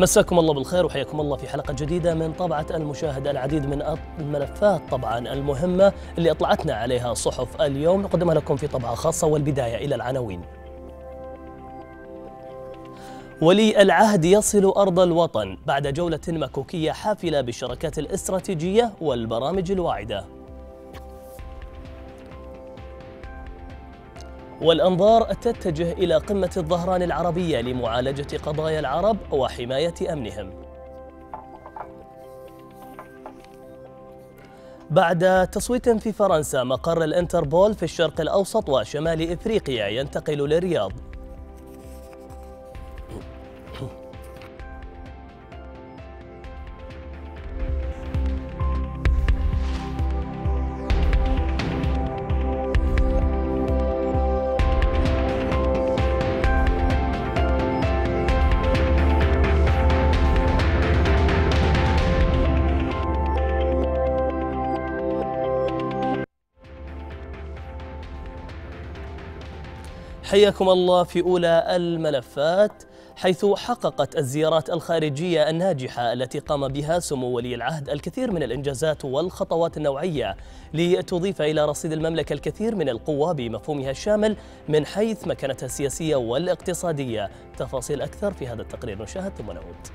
مساكم الله بالخير وحياكم الله في حلقة جديدة من طبعة المشاهد العديد من الملفات طبعا المهمة اللي أطلعتنا عليها صحف اليوم نقدمها لكم في طبعة خاصة والبداية إلى العناوين ولي العهد يصل أرض الوطن بعد جولة مكوكية حافلة بالشراكات الاستراتيجية والبرامج الواعدة والأنظار تتجه إلى قمة الظهران العربية لمعالجة قضايا العرب وحماية أمنهم بعد تصويت في فرنسا مقر الانتربول في الشرق الأوسط وشمال إفريقيا ينتقل للرياض حياكم الله في أولى الملفات حيث حققت الزيارات الخارجية الناجحة التي قام بها سمو ولي العهد الكثير من الإنجازات والخطوات النوعية لتضيف إلى رصيد المملكة الكثير من القوة بمفهومها الشامل من حيث مكانتها السياسية والاقتصادية تفاصيل أكثر في هذا التقرير نشاهد ثم نعود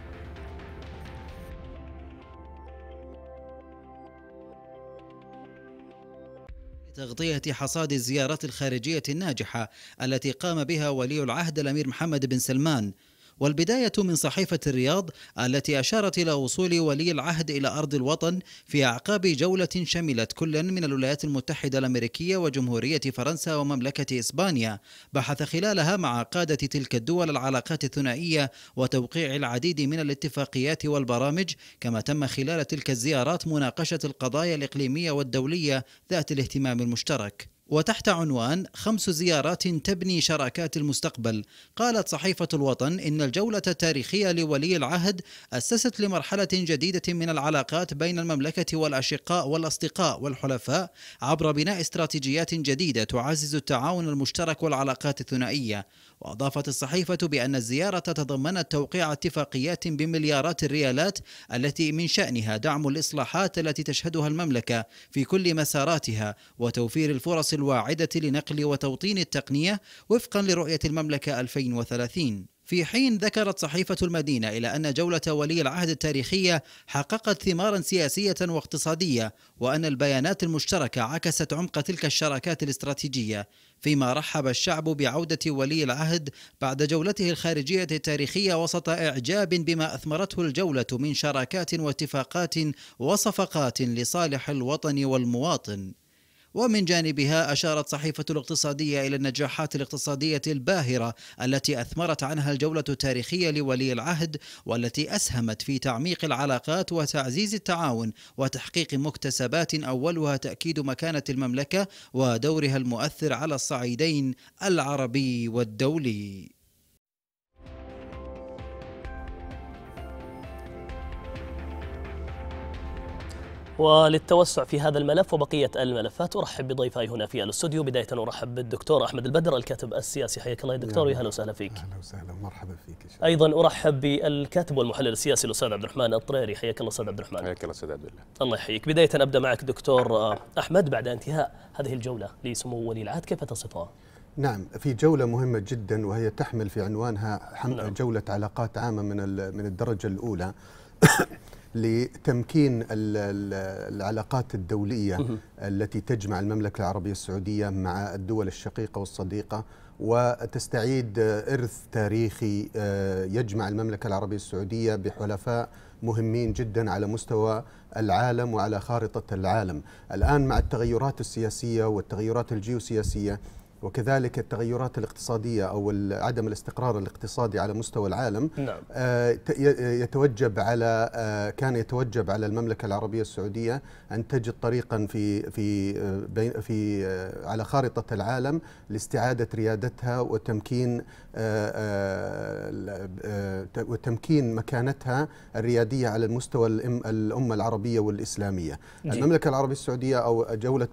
تغطية حصاد الزيارات الخارجية الناجحة التي قام بها ولي العهد الأمير محمد بن سلمان والبداية من صحيفة الرياض التي أشارت إلى وصول ولي العهد إلى أرض الوطن في أعقاب جولة شملت كل من الولايات المتحدة الأمريكية وجمهورية فرنسا ومملكة إسبانيا بحث خلالها مع قادة تلك الدول العلاقات الثنائية وتوقيع العديد من الاتفاقيات والبرامج كما تم خلال تلك الزيارات مناقشة القضايا الإقليمية والدولية ذات الاهتمام المشترك وتحت عنوان خمس زيارات تبني شراكات المستقبل قالت صحيفة الوطن إن الجولة التاريخية لولي العهد أسست لمرحلة جديدة من العلاقات بين المملكة والأشقاء والأصدقاء والحلفاء عبر بناء استراتيجيات جديدة تعزز التعاون المشترك والعلاقات الثنائية وأضافت الصحيفة بأن الزيارة تضمنت توقيع اتفاقيات بمليارات الريالات التي من شأنها دعم الإصلاحات التي تشهدها المملكة في كل مساراتها وتوفير الفرص الواعدة لنقل وتوطين التقنية وفقا لرؤية المملكة 2030 في حين ذكرت صحيفة المدينة إلى أن جولة ولي العهد التاريخية حققت ثمارا سياسية واقتصادية وأن البيانات المشتركة عكست عمق تلك الشراكات الاستراتيجية فيما رحب الشعب بعودة ولي العهد بعد جولته الخارجية التاريخية وسط إعجاب بما أثمرته الجولة من شراكات واتفاقات وصفقات لصالح الوطن والمواطن ومن جانبها أشارت صحيفة الاقتصادية إلى النجاحات الاقتصادية الباهرة التي أثمرت عنها الجولة التاريخية لولي العهد والتي أسهمت في تعميق العلاقات وتعزيز التعاون وتحقيق مكتسبات أولها تأكيد مكانة المملكة ودورها المؤثر على الصعيدين العربي والدولي وللتوسع في هذا الملف وبقية الملفات أرحب بضيفي هنا في الاستوديو بداية أرحب بالدكتور أحمد البدر الكاتب السياسي حياك الله يا دكتور ويا أهلا وسهلا فيك أهلا وسهلا مرحبا فيك شكرا. أيضا أرحب بالكاتب والمحلل السياسي الأستاذ عبد الرحمن الطريري حياك الله أستاذ عبد الرحمن حياك الله أستاذ عبد الله الله يحييك بداية أبدأ معك دكتور أحمد بعد انتهاء هذه الجولة لسمو ولي العهد كيف تصفها؟ نعم في جولة مهمة جدا وهي تحمل في عنوانها نعم. جولة علاقات عامة من من الدرجة الأولى لتمكين العلاقات الدولية التي تجمع المملكة العربية السعودية مع الدول الشقيقة والصديقة وتستعيد إرث تاريخي آه، يجمع المملكة العربية السعودية بحلفاء مهمين جدا على مستوى العالم وعلى خارطة العالم الآن مع التغيرات السياسية والتغيرات الجيوسياسية وكذلك التغيرات الاقتصادية أو عدم الاستقرار الاقتصادي على مستوى العالم نعم. آه، يتوجب على آه، كان يتوجب على المملكة العربية السعودية أن تجد طريقا في في آه، في على خارطة العالم لاستعادة ريادتها وتمكين وتمكين مكانتها الريادية على المستوى الأمة العربية والإسلامية المملكة العربية السعودية أو جولة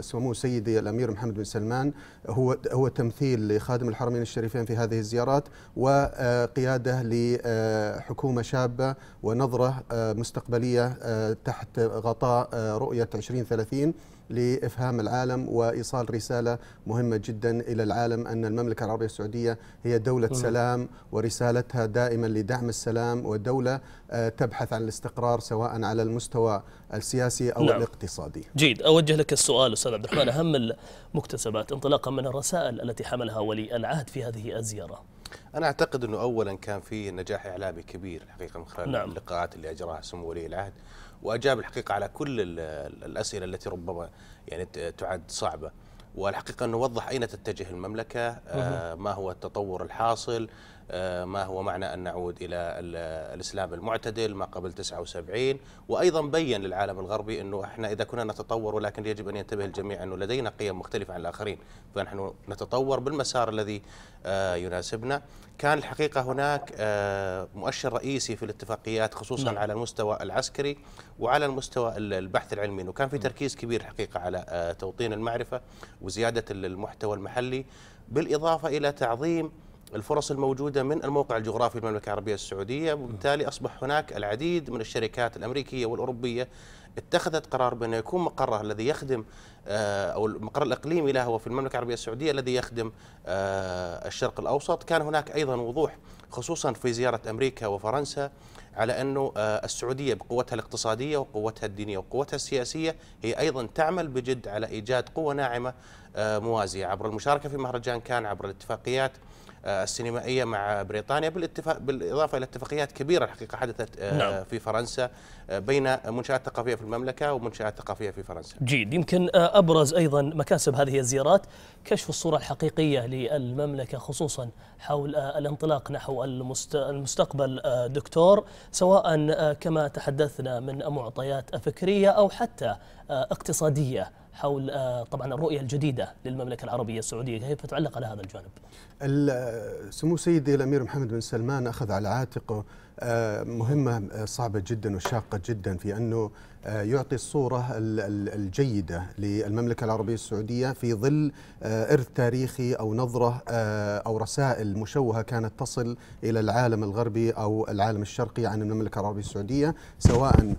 سمو سيدي الأمير محمد بن سلمان هو هو تمثيل لخادم الحرمين الشريفين في هذه الزيارات وقياده لحكومه شابه ونظره مستقبليه تحت غطاء رؤيه 2030 لإفهام العالم وإيصال رسالة مهمة جدا إلى العالم أن المملكة العربية السعودية هي دولة نعم. سلام ورسالتها دائما لدعم السلام ودولة آه، تبحث عن الاستقرار سواء على المستوى السياسي أو نعم. الاقتصادي جيد أوجه لك السؤال أستاذ عبد الرحمن أهم المكتسبات انطلاقا من الرسائل التي حملها ولي العهد في هذه الزيارة انا اعتقد انه اولا كان في نجاح اعلامي كبير حقيقه من خلال نعم. اللقاءات اللي اجراها سمو ولي العهد واجاب الحقيقه على كل الاسئله التي ربما يعني تعد صعبه والحقيقه انه وضح اين تتجه المملكه آه، ما هو التطور الحاصل آه، ما هو معنى أن نعود إلى الإسلام المعتدل ما قبل 79 وأيضا بين للعالم الغربي أنه إحنا إذا كنا نتطور ولكن يجب أن ينتبه الجميع أنه لدينا قيم مختلفة عن الآخرين فنحن نتطور بالمسار الذي آه، يناسبنا كان الحقيقة هناك آه، مؤشر رئيسي في الاتفاقيات خصوصا نعم. على المستوى العسكري وعلى المستوى البحث العلمي وكان في نعم. تركيز كبير الحقيقة على توطين المعرفة وزيادة المحتوى المحلي بالإضافة إلى تعظيم الفرص الموجودة من الموقع الجغرافي للمملكة العربية السعودية وبالتالي أصبح هناك العديد من الشركات الأمريكية والأوروبية اتخذت قرار بأن يكون مقرها الذي يخدم آه، أو المقر الإقليمي لها هو في المملكة العربية السعودية الذي يخدم آه، الشرق الأوسط كان هناك أيضا وضوح خصوصا في زيارة أمريكا وفرنسا على أنه آه، السعودية بقوتها الاقتصادية وقوتها الدينية وقوتها السياسية هي أيضا تعمل بجد على إيجاد قوة ناعمة موازية عبر المشاركة في مهرجان كان عبر الاتفاقيات آه، السينمائيه مع بريطانيا بالاتفاق بالاضافه الى اتفاقيات كبيره الحقيقه حدثت آه، نعم. في فرنسا آه، بين منشات ثقافيه في المملكه ومنشات ثقافيه في فرنسا. جيد يمكن ابرز ايضا مكاسب هذه الزيارات كشف الصوره الحقيقيه للمملكه خصوصا حول الانطلاق نحو المستقبل دكتور سواء كما تحدثنا من معطيات فكريه او حتى اقتصاديه حول آه، طبعا الرؤية الجديدة للمملكة العربية السعودية كيف تعلق على هذا الجانب آه، سمو سيدي الأمير محمد بن سلمان أخذ على عاتقه آه، مهمة صعبة جدا وشاقة جدا في أنه آه، يعطي الصورة الجيدة للمملكة العربية السعودية في ظل آه، إرث تاريخي أو نظرة آه، أو رسائل مشوهة كانت تصل إلى العالم الغربي أو العالم الشرقي عن المملكة العربية السعودية سواء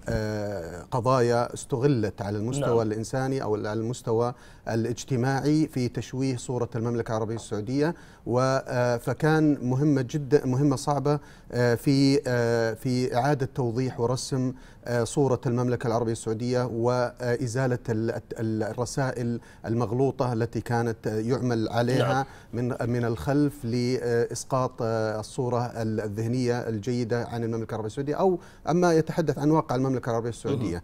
قضايا استغلت على المستوى نعم. الإنساني أو على المستوى الاجتماعي في تشويه صورة المملكة العربية السعودية فكان مهمة جدا مهمة صعبة في في إعادة توضيح ورسم صورة المملكة العربية السعودية وإزالة الرسائل المغلوطة التي كانت يعمل عليها نعم. من من الخلف لإسقاط الصورة الذهنية الجيدة عن المملكة العربية السعودية أو أما يتحدث عن واقع المملكة العربية السعودية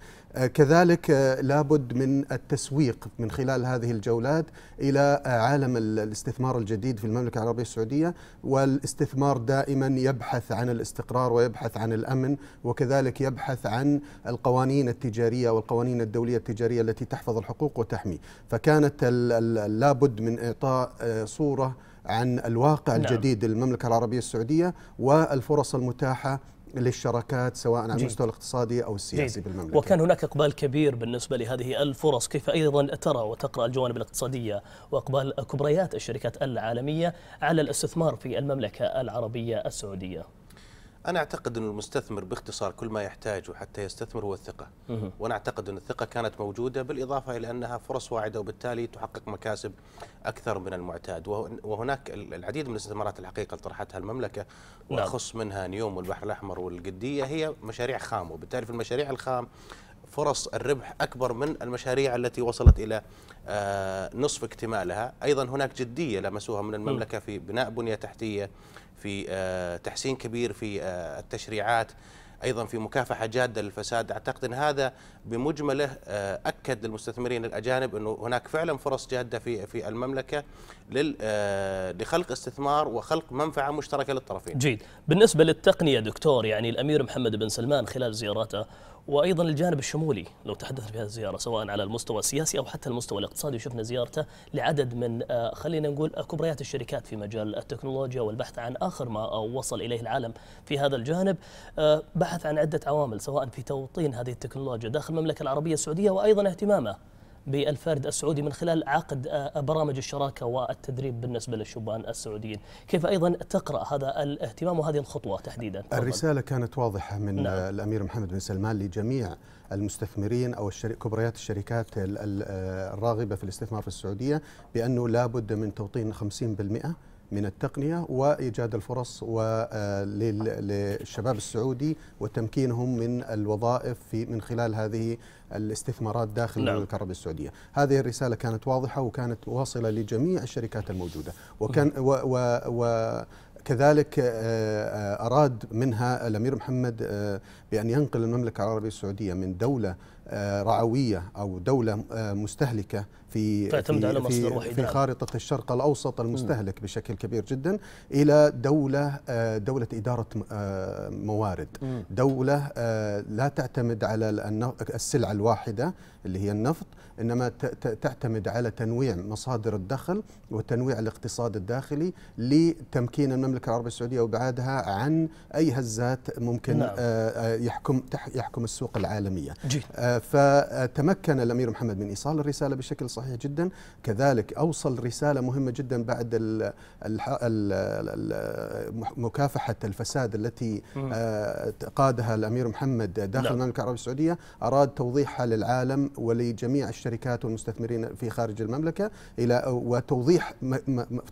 كذلك آه، لابد من التسويق من خلال هذه الجولات الى آه، عالم الاستثمار الجديد في المملكه العربيه السعوديه والاستثمار دائما يبحث عن الاستقرار ويبحث عن الامن وكذلك يبحث عن القوانين التجاريه والقوانين الدوليه التجاريه التي تحفظ الحقوق وتحمي فكانت لابد من اعطاء آه، صوره عن الواقع نعم. الجديد للمملكه العربيه السعوديه والفرص المتاحه للشراكات سواء على المستوى الاقتصادي او السياسي جيد. بالمملكه. وكان هناك اقبال كبير بالنسبه لهذه الفرص، كيف ايضا ترى وتقرا الجوانب الاقتصاديه واقبال كبريات الشركات العالميه على الاستثمار في المملكه العربيه السعوديه؟ انا اعتقد ان المستثمر باختصار كل ما يحتاجه حتى يستثمر هو الثقه وانا اعتقد ان الثقه كانت موجوده بالاضافه الى انها فرص واعده وبالتالي تحقق مكاسب اكثر من المعتاد وهناك العديد من الاستثمارات الحقيقه طرحتها المملكه نعم. واخص منها نيوم والبحر الاحمر والقديه هي مشاريع خام وبالتالي في المشاريع الخام فرص الربح اكبر من المشاريع التي وصلت الى آه، نصف اكتمالها، ايضا هناك جديه لمسوها من المملكه في بناء بنيه تحتيه في آه، تحسين كبير في آه، التشريعات ايضا في مكافحه جاده للفساد اعتقد ان هذا بمجمله آه، اكد للمستثمرين الاجانب انه هناك فعلا فرص جاده في في المملكه لخلق استثمار وخلق منفعه مشتركه للطرفين. جيد، بالنسبه للتقنيه دكتور يعني الامير محمد بن سلمان خلال زيارته وايضا الجانب الشمولي لو تحدثنا في هذه الزياره سواء على المستوى السياسي او حتى المستوى الاقتصادي شفنا زيارته لعدد من آه، خلينا نقول آه، كبريات الشركات في مجال التكنولوجيا والبحث عن اخر ما آه، وصل اليه العالم في هذا الجانب بحث عن عده عوامل سواء في توطين هذه التكنولوجيا داخل المملكه العربيه السعوديه وايضا اهتمامه بالفارد السعودي من خلال عقد آه، برامج الشراكه والتدريب بالنسبه للشبان السعوديين، كيف ايضا تقرا هذا الاهتمام وهذه الخطوه تحديدا؟ الرساله كانت واضحه من نعم. الامير محمد بن سلمان لجميع المستثمرين او كبريات الشركات آه، الراغبه في الاستثمار في السعوديه بانه لابد من توطين 50% من التقنية وإيجاد الفرص آه، للشباب السعودي وتمكينهم من الوظائف في من خلال هذه الاستثمارات داخل نعم. الكهرباء السعودية هذه الرسالة كانت واضحة وكانت واصلة لجميع الشركات الموجودة وكان و و و كذلك آه، آه، أراد منها الأمير محمد بأن ينقل المملكة العربية السعودية من دولة آه، رعويه او دوله آه، مستهلكه في تعتمد على مصدر وحيد في خارطه الشرق الاوسط المستهلك بشكل كبير جدا الى دوله آه، دوله اداره موارد دوله لا تعتمد على السلعه الواحده اللي هي النفط انما تعتمد على تنويع مصادر الدخل وتنويع الاقتصاد الداخلي لتمكين المملكه العربيه السعوديه وابعادها عن اي هزات ممكن نعم. يحكم يحكم السوق العالميه جي. فتمكن الامير محمد من ايصال الرساله بشكل صحيح جدا كذلك اوصل رساله مهمه جدا بعد مكافحه الفساد التي آه، قادها الامير محمد داخل المملكه نعم. العربيه السعوديه اراد توضيحها للعالم ولجميع الشركات والمستثمرين في خارج المملكه الى وتوضيح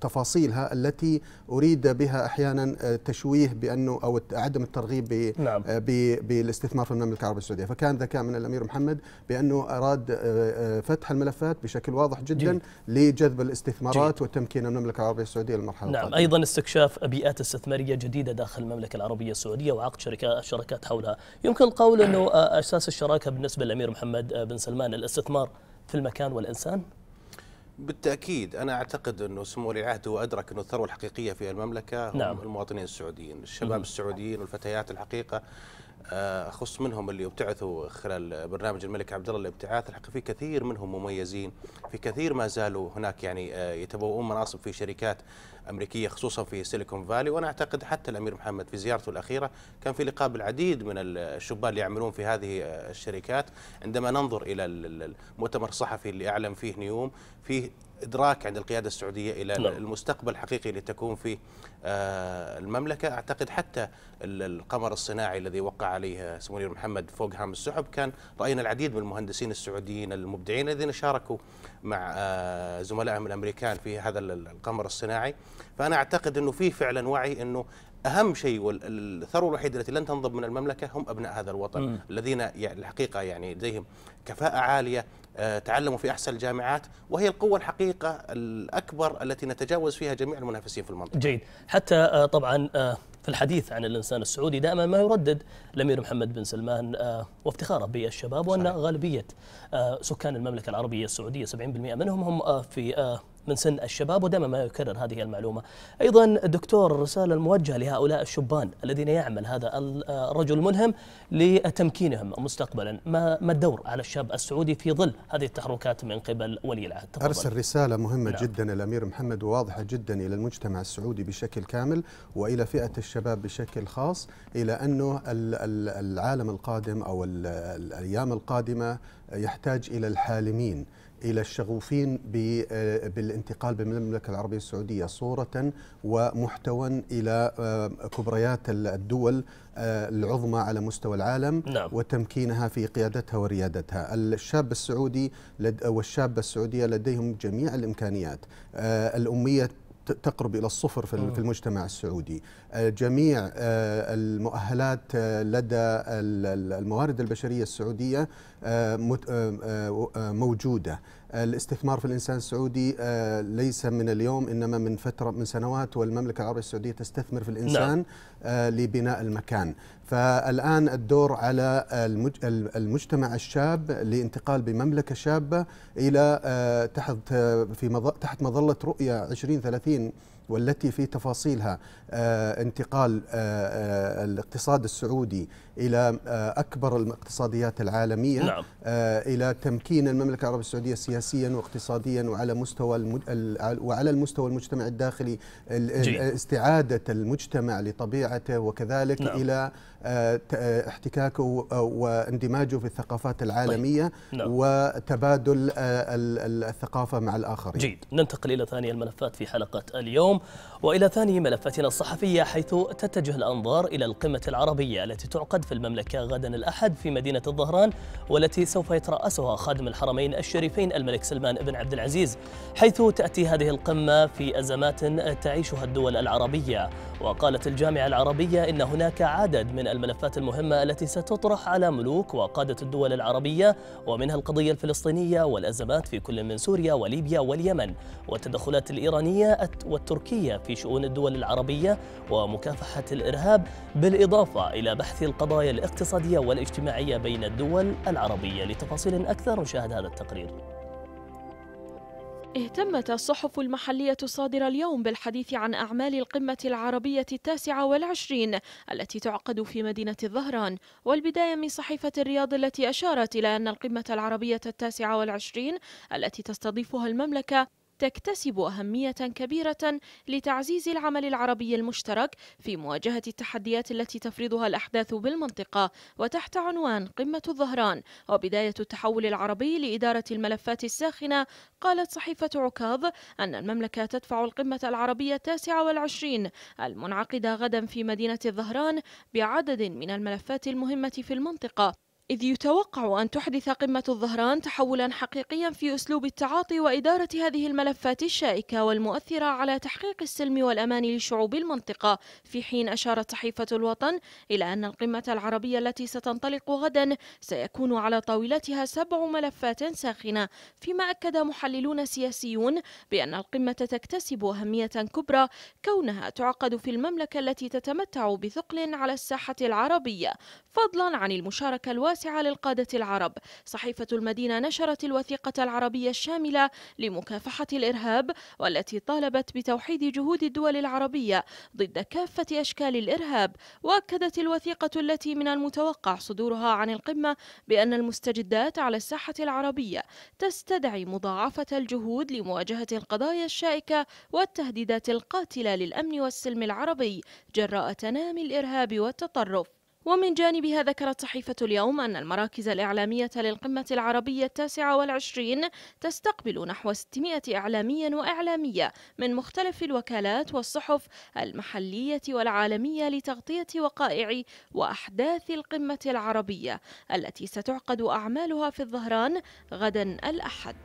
تفاصيلها التي اريد بها احيانا آه، تشويه بانه او عدم الترغيب نعم. آه، بالاستثمار في المملكه العربيه السعوديه فكان ذكاء من الامير محمد محمد بانه اراد آه، آه، فتح الملفات بشكل واضح جدا جيد. لجذب الاستثمارات جيد. وتمكين المملكه العربيه السعوديه للمرحله نعم القادمة. ايضا استكشاف بيئات استثماريه جديده داخل المملكه العربيه السعوديه وعقد شركات شركات حولها يمكن القول انه آه، اساس الشراكه بالنسبه للامير محمد بن سلمان الاستثمار في المكان والانسان بالتاكيد انا اعتقد انه سمو ولي العهد هو ادرك انه الثروه الحقيقيه في المملكه هم نعم. المواطنين السعوديين، الشباب السعوديين والفتيات الحقيقه آه، اخص منهم اللي ابتعثوا خلال برنامج الملك عبد الله الابتعاث الحقيقه في كثير منهم مميزين في كثير ما زالوا هناك يعني آه، يتبوؤون مناصب في شركات الامريكيه خصوصا في سيليكون فالي وانا اعتقد حتى الامير محمد في زيارته الاخيره كان في لقاء بالعديد من الشبان اللي يعملون في هذه الشركات عندما ننظر الى المؤتمر الصحفي اللي اعلن فيه نيوم فيه ادراك عند القياده السعوديه الى لا. نعم. المستقبل الحقيقي اللي تكون فيه آه، المملكه اعتقد حتى القمر الصناعي الذي وقع عليه سمو محمد فوق هام السحب كان راينا العديد من المهندسين السعوديين المبدعين الذين شاركوا مع آه، زملائهم الامريكان في هذا القمر الصناعي فانا اعتقد انه في فعلا وعي انه اهم شيء والثروه الوحيده التي لن تنضب من المملكه هم ابناء هذا الوطن م. الذين يعني الحقيقه يعني لديهم كفاءه عاليه آه، تعلموا في احسن الجامعات وهي القوه الحقيقه الاكبر التي نتجاوز فيها جميع المنافسين في المنطقه. جيد، حتى آه، طبعا آه، في الحديث عن الانسان السعودي دائما ما يردد الامير محمد بن سلمان وافتخاره بالشباب وان صحيح. غالبيه سكان المملكه العربيه السعوديه 70% منهم هم في من سن الشباب ودائما ما يكرر هذه المعلومة أيضا دكتور الرسالة الموجهة لهؤلاء الشبان الذين يعمل هذا الرجل الملهم لتمكينهم مستقبلا ما, ما الدور على الشاب السعودي في ظل هذه التحركات من قبل ولي العهد أرسل رسالة مهمة نعم. جدا الأمير محمد وواضحة جدا إلى المجتمع السعودي بشكل كامل وإلى فئة الشباب بشكل خاص إلى أنه العالم القادم أو الأيام القادمة يحتاج إلى الحالمين إلى الشغوفين آه، بالانتقال بالمملكة العربية السعودية صورة ومحتوى إلى آه، كبريات الدول آه، العظمى على مستوى العالم نعم. وتمكينها في قيادتها وريادتها الشاب السعودي والشابة السعودية لديهم جميع الإمكانيات الأمية تقرب الى الصفر في آه. المجتمع السعودي آه، جميع آه، المؤهلات لدى الموارد البشريه السعوديه موجوده الاستثمار في الانسان السعودي آه، ليس من اليوم انما من فتره من سنوات والمملكه العربيه السعوديه تستثمر في الانسان نعم. آه، لبناء المكان فالان الدور على المجتمع الشاب لانتقال بمملكه شابه الى آه، تحت في تحت مظله رؤيه 2030 والتي في تفاصيلها آه، انتقال آه، آه، الاقتصاد السعودي إلى أكبر الاقتصاديات العالمية نعم. إلى تمكين المملكة العربية السعودية سياسيا واقتصاديا وعلى مستوى المد... وعلى المستوى المجتمع الداخلي جي. استعادة المجتمع لطبيعته وكذلك نعم. إلى آه، آه، احتكاكه آه، واندماجه في الثقافات طيب. العالمية طيب. نعم. وتبادل الثقافة مع الآخرين جيد ننتقل إلى ثاني الملفات في حلقة اليوم وإلى ثاني ملفاتنا الصحفية حيث تتجه الأنظار إلى القمة العربية التي تعقد في المملكة غدا الأحد في مدينة الظهران والتي سوف يترأسها خادم الحرمين الشريفين الملك سلمان بن عبد العزيز حيث تأتي هذه القمة في أزمات تعيشها الدول العربية وقالت الجامعة العربية إن هناك عدد من الملفات المهمة التي ستطرح على ملوك وقادة الدول العربية ومنها القضية الفلسطينية والأزمات في كل من سوريا وليبيا واليمن والتدخلات الإيرانية والتركية في شؤون الدول العربية ومكافحة الإرهاب بالإضافة إلى بحث القضايا الاقتصادية والاجتماعية بين الدول العربية لتفاصيل أكثر نشاهد هذا التقرير اهتمت الصحف المحلية الصادرة اليوم بالحديث عن أعمال القمة العربية التاسعة والعشرين التي تعقد في مدينة الظهران والبداية من صحيفة الرياض التي أشارت إلى أن القمة العربية التاسعة والعشرين التي تستضيفها المملكة تكتسب أهمية كبيرة لتعزيز العمل العربي المشترك في مواجهة التحديات التي تفرضها الأحداث بالمنطقة وتحت عنوان قمة الظهران وبداية التحول العربي لإدارة الملفات الساخنة قالت صحيفة عكاظ أن المملكة تدفع القمة العربية التاسعة والعشرين المنعقدة غدا في مدينة الظهران بعدد من الملفات المهمة في المنطقة إذ يتوقع أن تحدث قمة الظهران تحولا حقيقيا في أسلوب التعاطي وإدارة هذه الملفات الشائكة والمؤثرة على تحقيق السلم والأمان لشعوب المنطقة في حين أشارت صحيفة الوطن إلى أن القمة العربية التي ستنطلق غدا سيكون على طاولتها سبع ملفات ساخنة فيما أكد محللون سياسيون بأن القمة تكتسب أهمية كبرى كونها تعقد في المملكة التي تتمتع بثقل على الساحة العربية فضلا عن المشاركة الواسعة الواسعة للقادة العرب صحيفة المدينة نشرت الوثيقة العربية الشاملة لمكافحة الإرهاب والتي طالبت بتوحيد جهود الدول العربية ضد كافة أشكال الإرهاب وأكدت الوثيقة التي من المتوقع صدورها عن القمة بأن المستجدات على الساحة العربية تستدعي مضاعفة الجهود لمواجهة القضايا الشائكة والتهديدات القاتلة للأمن والسلم العربي جراء تنامي الإرهاب والتطرف ومن جانبها ذكرت صحيفة اليوم أن المراكز الإعلامية للقمة العربية التاسعة والعشرين تستقبل نحو 600 إعلاميا وإعلامية من مختلف الوكالات والصحف المحلية والعالمية لتغطية وقائع وأحداث القمة العربية التي ستعقد أعمالها في الظهران غدا الأحد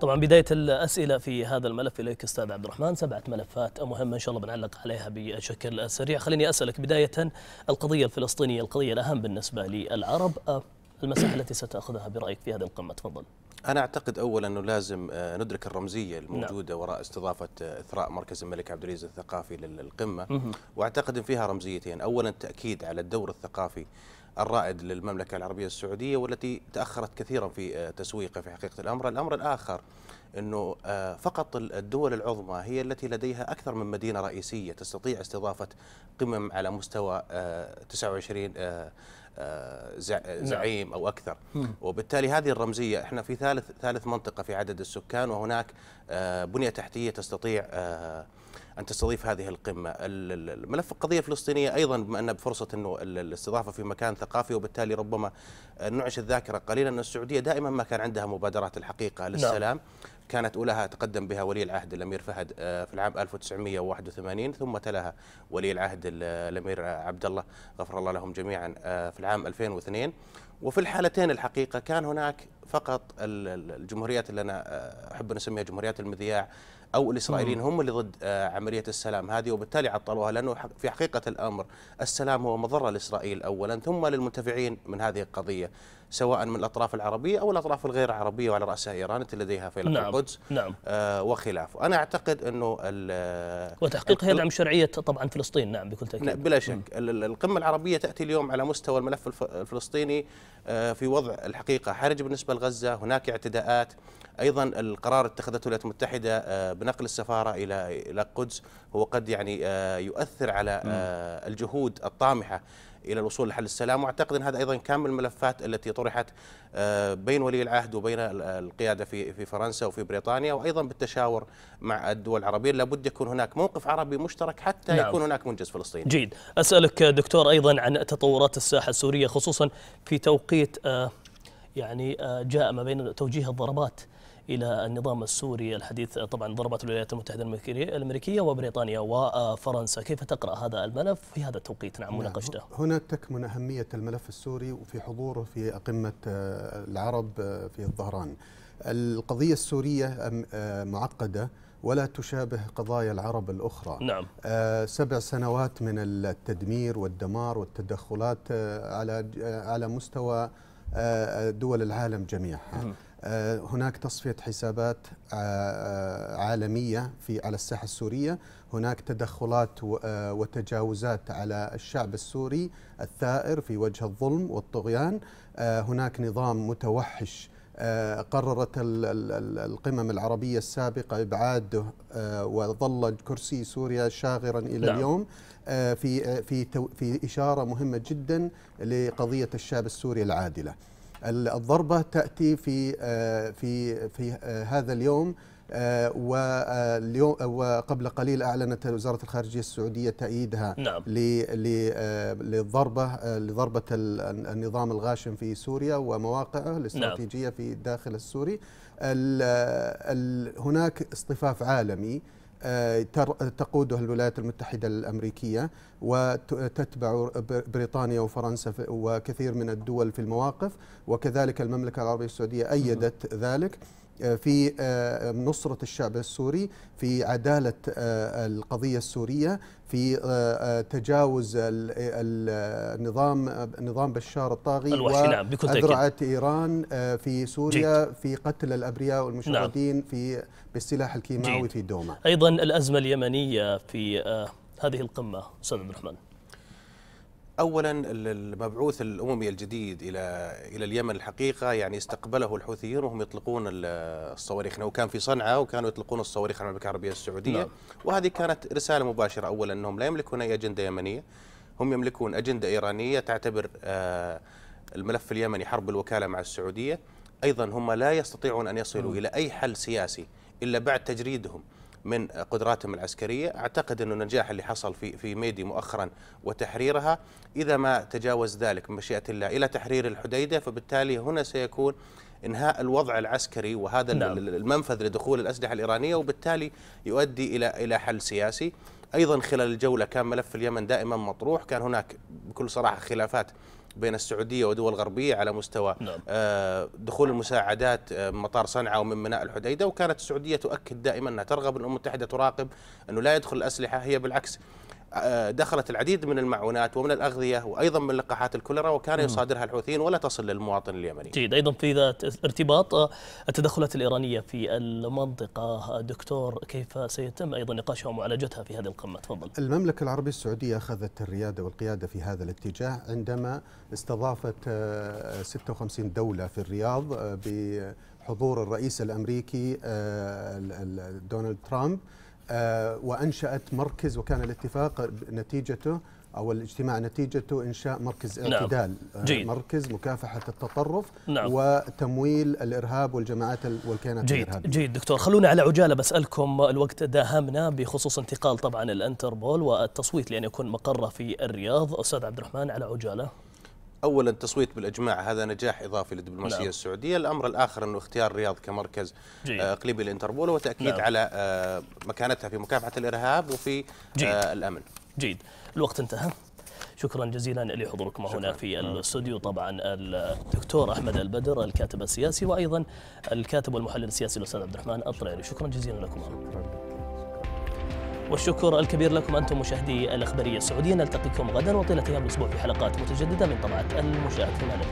طبعا بداية الأسئلة في هذا الملف إليك أستاذ عبد الرحمن سبعة ملفات مهمة إن شاء الله بنعلق عليها بشكل سريع خليني أسألك بداية القضية الفلسطينية القضية الأهم بالنسبة للعرب المساحة التي ستأخذها برأيك في هذه القمة تفضل أنا أعتقد أولا أنه لازم ندرك الرمزية نعم. الموجودة نعم. وراء استضافة إثراء مركز الملك عبد العزيز الثقافي للقمة مه. وأعتقد أن فيها رمزيتين أولا التأكيد على الدور الثقافي الرائد للمملكة العربية السعودية والتي تأخرت كثيرا في آه، تسويقه في حقيقة الأمر الأمر الآخر أنه آه، فقط الدول العظمى هي التي لديها أكثر من مدينة رئيسية تستطيع استضافة قمم على مستوى 29 آه، نعم. زعيم او اكثر وبالتالي هذه الرمزيه احنا في ثالث ثالث منطقه في عدد السكان وهناك بنيه تحتيه تستطيع ان تستضيف هذه القمه، الملف القضيه الفلسطينيه ايضا بما ان بفرصه انه الاستضافه في مكان ثقافي وبالتالي ربما نعش الذاكره قليلا ان السعوديه دائما ما كان عندها مبادرات الحقيقه نعم. للسلام لا. كانت أولاها تقدم بها ولي العهد الأمير فهد آه، في العام 1981 ثم تلاها ولي العهد الأمير آه، عبد الله غفر الله لهم جميعا آه، في العام 2002 وفي الحالتين الحقيقة كان هناك فقط الجمهوريات اللي أنا أحب أن أسميها جمهوريات المذياع او الاسرائيليين هم اللي ضد آه، عمليه السلام هذه وبالتالي عطلوها لانه في حقيقه الامر السلام هو مضره لاسرائيل اولا ثم للمنتفعين من هذه القضيه سواء من الأطراف العربية أو الأطراف الغير عربية وعلى رأسها إيران التي لديها فيلق نعم. القدس نعم. آه وخلافه أنا أعتقد أنه آه، وتحقيقها يدعم شرعية طبعا فلسطين نعم بكل تأكيد نعم بلا نعم. شك القمة العربية تأتي اليوم على مستوى الملف الفلسطيني آه في وضع الحقيقة حرج بالنسبة لغزة هناك اعتداءات ايضا القرار اتخذته الولايات المتحده آه، بنقل السفاره الى الى القدس هو قد يعني آه، يؤثر على الجهود الطامحه الى الوصول لحل السلام واعتقد ان هذا ايضا كان من الملفات التي طرحت آه، بين ولي العهد وبين القياده في في فرنسا وفي بريطانيا وايضا بالتشاور مع الدول العربيه لابد يكون هناك موقف عربي مشترك حتى نعم. يكون هناك منجز فلسطيني. جيد، اسالك دكتور ايضا عن تطورات الساحه السوريه خصوصا في توقيت آه، يعني آه، جاء ما بين توجيه الضربات إلى النظام السوري الحديث طبعا ضربت الولايات المتحدة الأمريكية وبريطانيا وفرنسا كيف تقرأ هذا الملف في هذا التوقيت نعم, نعم، مناقشته هنا تكمن أهمية الملف السوري وفي حضوره في قمه آه، العرب آه، في الظهران القضية السورية آه، معقدة ولا تشابه قضايا العرب الأخرى نعم. سبع سنوات من التدمير والدمار والتدخلات على على مستوى دول العالم جميعها آه، هناك تصفية حسابات آه، آه، عالمية في على الساحة السورية هناك تدخلات وتجاوزات على الشعب السوري الثائر في وجه الظلم والطغيان هناك نظام متوحش قررت القمم العربية السابقة إبعاده وظل كرسي سوريا شاغرا إلى نعم. اليوم في في في إشارة مهمة جدا لقضية الشعب السوري العادلة الضربة تأتي في آه، في في آه، هذا اليوم آه، واليوم وقبل قليل اعلنت وزاره الخارجيه السعوديه تأييدها نعم. للضربه لضربه النظام الغاشم في سوريا ومواقعه نعم. الاستراتيجيه نعم. في الداخل السوري هناك اصطفاف عالمي آه، تقودها الولايات المتحدة الأمريكية وتتبع بريطانيا وفرنسا وكثير من الدول في المواقف وكذلك المملكة العربية السعودية أيدت ذلك آه، في آه، نصرة الشعب السوري في عدالة آه، القضية السورية في تجاوز النظام نظام بشار الطاغي نعم إيران في سوريا جيد. في قتل الأبرياء والمشردين نعم. في بالسلاح الكيماوي جيد. في دوما أيضا الأزمة اليمنية في هذه القمة أستاذ عبد الرحمن اولا المبعوث الاممي الجديد الى الى اليمن الحقيقه يعني استقبله الحوثيين وهم يطلقون الصواريخ لو يعني كان في صنعاء وكانوا يطلقون الصواريخ على المملكه العربيه السعوديه نعم. وهذه كانت رساله مباشره اولا انهم لا يملكون اي اجنده يمنيه هم يملكون اجنده ايرانيه تعتبر آه، الملف اليمني حرب الوكاله مع السعوديه ايضا هم لا يستطيعون ان يصلوا نعم. الى اي حل سياسي الا بعد تجريدهم من قدراتهم العسكرية أعتقد أن النجاح اللي حصل في في ميدي مؤخرا وتحريرها إذا ما تجاوز ذلك بمشيئة الله إلى تحرير الحديدة فبالتالي هنا سيكون انهاء الوضع العسكري وهذا نعم. المنفذ لدخول الاسلحه الايرانيه وبالتالي يؤدي الى الى حل سياسي ايضا خلال الجوله كان ملف اليمن دائما مطروح كان هناك بكل صراحه خلافات بين السعوديه ودول غربيه على مستوى نعم. آه، دخول المساعدات من آه، مطار صنعاء ومن ميناء الحديده وكانت السعوديه تؤكد دائما انها ترغب الامم المتحده تراقب انه لا يدخل الاسلحه هي بالعكس دخلت العديد من المعونات ومن الأغذية وأيضا من لقاحات الكوليرا وكان يصادرها الحوثيين ولا تصل للمواطن اليمني جيد أيضا في ذات ارتباط آه، التدخلات الإيرانية في المنطقة آه، دكتور كيف سيتم أيضا نقاشها ومعالجتها في هذه القمة تفضل المملكة العربية السعودية أخذت الريادة والقيادة في هذا الاتجاه عندما استضافت 56 آه، دولة في الرياض بحضور الرئيس الأمريكي دونالد ترامب آه، وأنشأت مركز وكان الاتفاق نتيجته أو الاجتماع نتيجته إنشاء مركز نعم. اعتدال نعم. جيد. مركز مكافحة التطرف نعم. وتمويل الإرهاب والجماعات والكيانات جيد. الإرهابية جيد دكتور خلونا على عجالة بسألكم الوقت داهمنا بخصوص انتقال طبعا الأنتربول والتصويت لأن يكون مقره في الرياض أستاذ عبد الرحمن على عجالة اولا تصويت بالاجماع هذا نجاح اضافي للدبلوماسيه نعم. السعوديه، الامر الاخر انه اختيار الرياض كمركز جيد. اقليمي آه، للانتربول وتاكيد نعم. على آه، مكانتها في مكافحه الارهاب وفي جيد. آه، الامن. جيد، الوقت انتهى. شكرا جزيلا لحضوركم هنا في الاستوديو طبعا الدكتور احمد البدر الكاتب السياسي وايضا الكاتب والمحلل السياسي الاستاذ عبد الرحمن الطريري شكرا جزيلا لكم شكرا. والشكر الكبير لكم أنتم مشاهدي الأخبارية السعودية نلتقيكم غدا وطيلة أيام الأسبوع في حلقات متجددة من طبعة المشاهد في المملكة